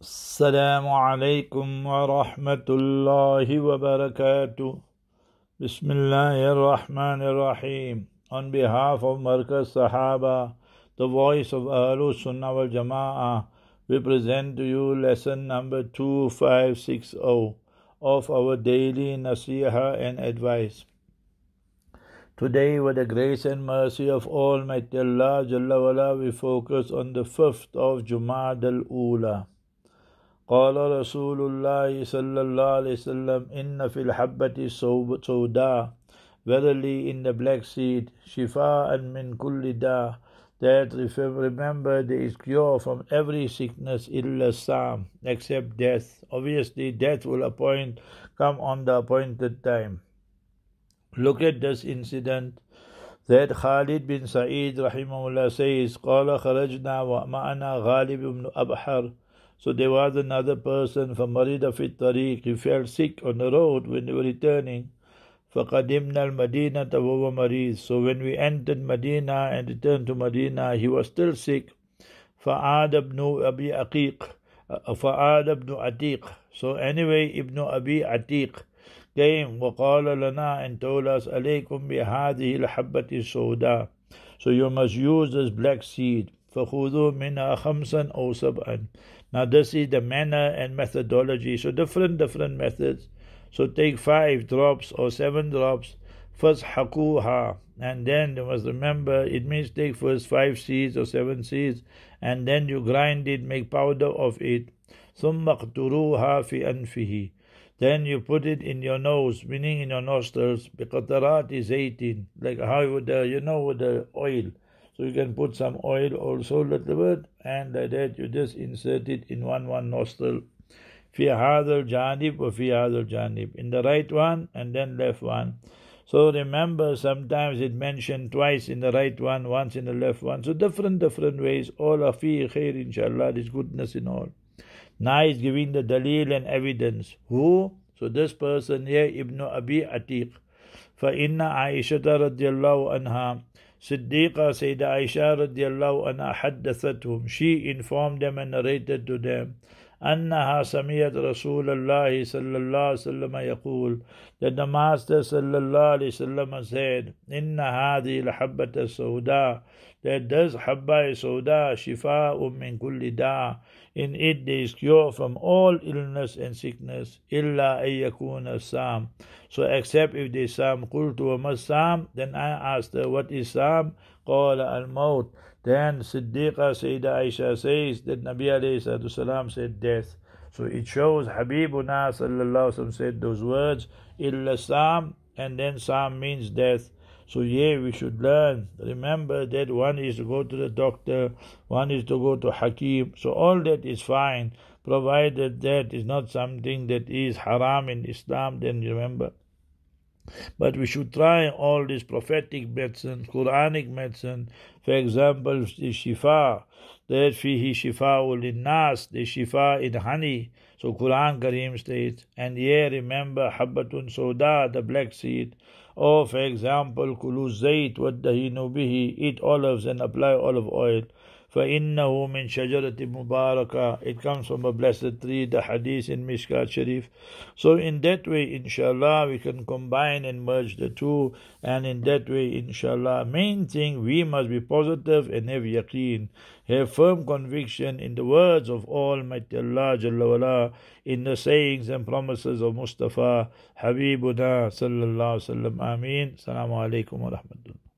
السلام عليكم ورحمة الله وبركاته بسم الله الرحمن الرحيم On behalf of Markaz Sahaba, the voice of Ahlu Sunnah wal Jama'ah, we present to you lesson number 2560 of our daily Nasiha and advice. Today, with the grace and mercy of Almighty Allah, Jalla we focus on the fifth of Jumad al-Ula. قال رسول الله صلى الله عليه وسلم إن في الحبة سوداء Verily in the black seed, شفاء من كل داء that if remember there is cure from every sickness إلا sam, except death. Obviously death will appoint, come on the appointed time. Look at this incident that Khalid bin Sa'id الله says, قال خرجنا ومعنا غالب بن أبحر So there was another person from Marida fit Tariq, he fell sick on the road when they were returning. فَقَدِمْنَا الْمَدِينَةَ وَهُوَ مَرِيضٌ So when we entered Medina and returned to Medina, he was still sick. فَعَادَ ابْنُ أَبِي عَقِيقٍ uh, فَعَادَ ابْنُ عَتِيقٍ So anyway, Ibn Abi Atiq came وقال لنا and told us عليكم بهذه الحبة السوداء So you must use this black seed. فَخُذُوا مِنَا خَمْسًا أَوْ سَبْعًا Now this is the manner and methodology. So different, different methods. So take five drops or seven drops. First hakuha. And then you must remember, it means take first five seeds or seven seeds. And then you grind it, make powder of it. ثُمَّ اقْتُرُوهَا فِي أَنْفِهِ then you put it in your nose, meaning in your nostrils. rat is eating like how the, you know, with the oil. So you can put some oil also little bit and like that you just insert it in one one nostril. Fi hadal janib or fi janib. In the right one and then left one. So remember sometimes it mentioned twice in the right one, once in the left one. So different, different ways. All of fi khair inshallah. There's goodness in all. Now he's giving the dalil and evidence. Who? So this person here, Ibn Abi Atiq. فإن عائشة رضي الله عنها Siddiqa Sayyidah Aisha radiallahu anha حدثتهم she informed them and narrated to them أنها سمعت رسول الله صلى الله عليه وسلم يقول The Master sallallahu alayhi sallam said, Inna hadi lahabbata sawda, that this habba sawda shifa min kulli da, in it there is cure from all illness and sickness, illa ayyakuna sam. So except if there is sam, qultu wa masam, then I asked her, what is sam? Qala al maut. Then Siddiqa Sayyidah Aisha says that Nabi alayhi salam said death. So it shows Habibuna sallallahu said those words, illa sam, and then sam means death. So yeah, we should learn. Remember that one is to go to the doctor, one is to go to hakim. So all that is fine, provided that is not something that is haram in Islam. Then remember. But we should try all this prophetic medicine, Quranic medicine, for example, the Shifa, that fihi shifa'ul nas, the Shifa in honey. So Quran Kareem states, and ye remember Habbatun Soda, the black seed, or oh, for example, Kulu Zayt, what dahinu bihi, eat olives and apply olive oil. فَإِنَّهُ مِنْ شَجَرَةٍ مُبَارَكَةٍ It comes from a blessed tree, the hadith in Mishkat Sharif. So in that way, inshallah, we can combine and merge the two. And in that way, inshallah, main thing, we must be positive and have yaqeen. Have firm conviction in the words of Almighty Allah Jalla in the sayings and promises of Mustafa Habibuna Sallallahu Alaihi Wasallam. Ameen. Assalamu alaikum wa rahmatullah.